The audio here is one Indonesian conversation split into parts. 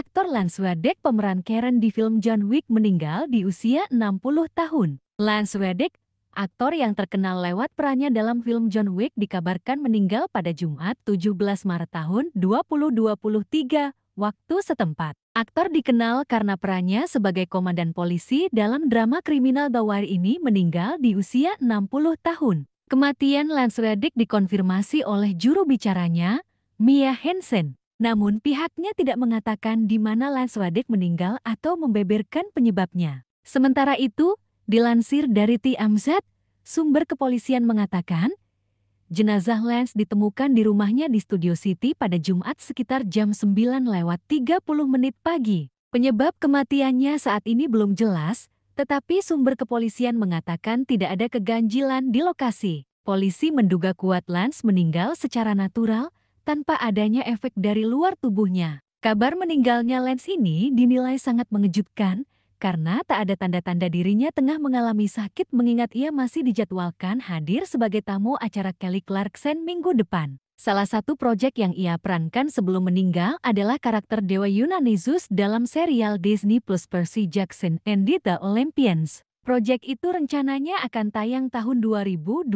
Aktor Lance Dek pemeran Karen di film John Wick meninggal di usia 60 tahun. Lance Dek, aktor yang terkenal lewat perannya dalam film John Wick dikabarkan meninggal pada Jumat 17 Maret tahun 2023 waktu setempat. Aktor dikenal karena perannya sebagai komandan polisi dalam drama kriminal The Wire ini meninggal di usia 60 tahun. Kematian Lance Reddick dikonfirmasi oleh juru bicaranya, Mia Hansen. Namun pihaknya tidak mengatakan di mana Lance Lanswadek meninggal atau membeberkan penyebabnya. Sementara itu, dilansir dari TMZ, sumber kepolisian mengatakan, jenazah Lance ditemukan di rumahnya di Studio City pada Jumat sekitar jam 9 lewat 30 menit pagi. Penyebab kematiannya saat ini belum jelas, tetapi sumber kepolisian mengatakan tidak ada keganjilan di lokasi. Polisi menduga kuat Lance meninggal secara natural, tanpa adanya efek dari luar tubuhnya. Kabar meninggalnya Lance ini dinilai sangat mengejutkan karena tak ada tanda-tanda dirinya tengah mengalami sakit mengingat ia masih dijadwalkan hadir sebagai tamu acara Kelly Clarkson minggu depan. Salah satu proyek yang ia perankan sebelum meninggal adalah karakter Dewa Yunani Zeus dalam serial Disney Plus Percy Jackson and The Olympians. Proyek itu rencananya akan tayang tahun 2024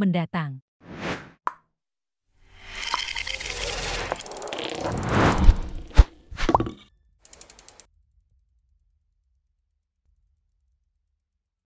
mendatang.